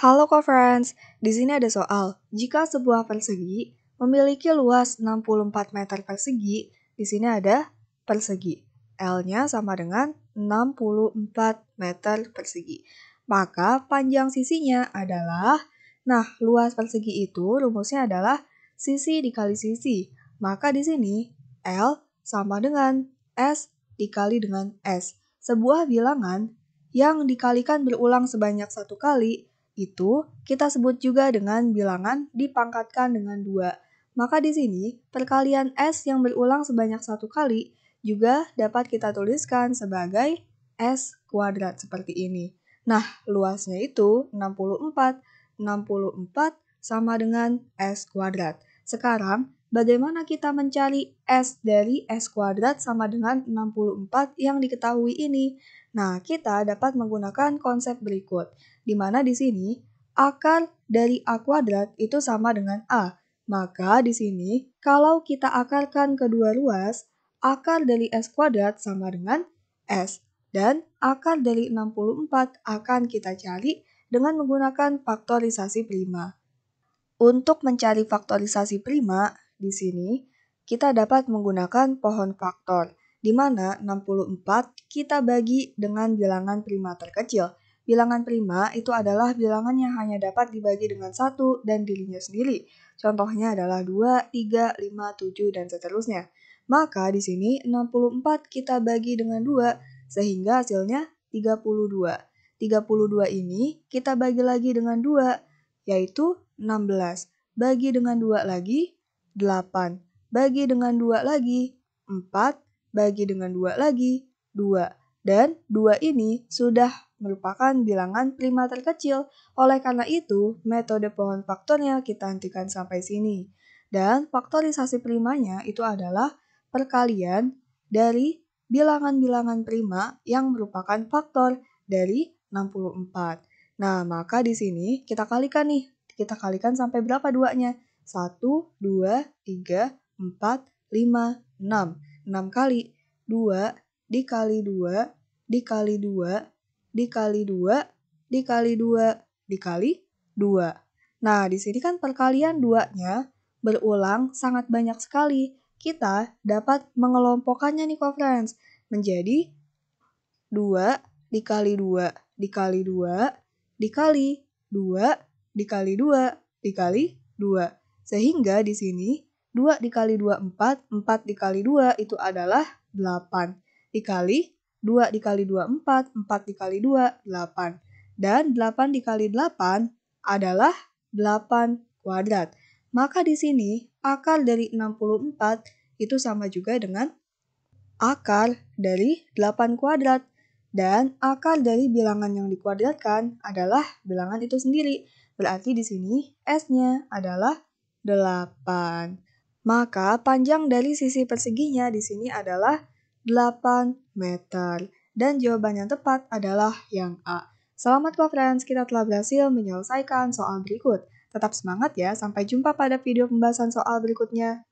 Halo co-friends, di sini ada soal. Jika sebuah persegi memiliki luas 64 meter persegi, di sini ada persegi. L-nya sama dengan 64 meter persegi. Maka panjang sisinya adalah, nah luas persegi itu rumusnya adalah sisi dikali sisi. Maka di sini L sama dengan S dikali dengan S. Sebuah bilangan yang dikalikan berulang sebanyak satu kali itu kita sebut juga dengan bilangan dipangkatkan dengan dua. Maka di sini, perkalian S yang berulang sebanyak satu kali juga dapat kita tuliskan sebagai S kuadrat seperti ini. Nah, luasnya itu 64. 64 sama dengan S kuadrat. Sekarang, bagaimana kita mencari S dari S kuadrat sama dengan 64 yang diketahui ini? Nah, kita dapat menggunakan konsep berikut, di mana di sini akar dari A kuadrat itu sama dengan A. Maka di sini, kalau kita akarkan kedua ruas, akar dari S kuadrat sama dengan S. Dan akar dari 64 akan kita cari dengan menggunakan faktorisasi prima. Untuk mencari faktorisasi prima, di sini, kita dapat menggunakan pohon faktor, di mana 64 kita bagi dengan bilangan prima terkecil. Bilangan prima itu adalah bilangan yang hanya dapat dibagi dengan satu dan dirinya sendiri. Contohnya adalah 2, 3, 5, 7, dan seterusnya. Maka di sini 64 kita bagi dengan 2, sehingga hasilnya 32. 32 ini kita bagi lagi dengan 2, yaitu 16. Bagi dengan 2 lagi, 8. Bagi dengan 2 lagi, 4. Bagi dengan 2 lagi, 2. Dan 2 ini sudah merupakan bilangan prima terkecil. Oleh karena itu, metode pohon faktornya kita hentikan sampai sini. Dan faktorisasi primanya itu adalah perkalian dari bilangan-bilangan prima yang merupakan faktor dari 64. Nah, maka di sini kita kalikan nih. Kita kalikan sampai berapa duanya? 1, 2, 3, 4, 5, 6. 6 kali. 2 dikali 2 dikali 2 dikali 2 dikali 2 dikali 2. Nah, di sini kan perkalian 2-nya berulang sangat banyak sekali. Kita dapat mengelompokkannya nih, co-friends, menjadi 2 dikali 2 dikali 2 dikali 2 dikali 2 dikali 2. Sehingga di sini 2 dikali 2 4, 4 dikali 2 itu adalah 8. Dikali 2 dikali 2 4, 4 dikali 2 8. Dan 8 dikali 8 adalah 8 kuadrat. Maka di sini akar dari 64 itu sama juga dengan akar dari 8 kuadrat. Dan akar dari bilangan yang dikuadratkan adalah bilangan itu sendiri. Berarti di sini S-nya adalah 8. 8. Maka panjang dari sisi perseginya di sini adalah 8 meter. Dan jawaban yang tepat adalah yang A. Selamat ko friends, kita telah berhasil menyelesaikan soal berikut. Tetap semangat ya, sampai jumpa pada video pembahasan soal berikutnya.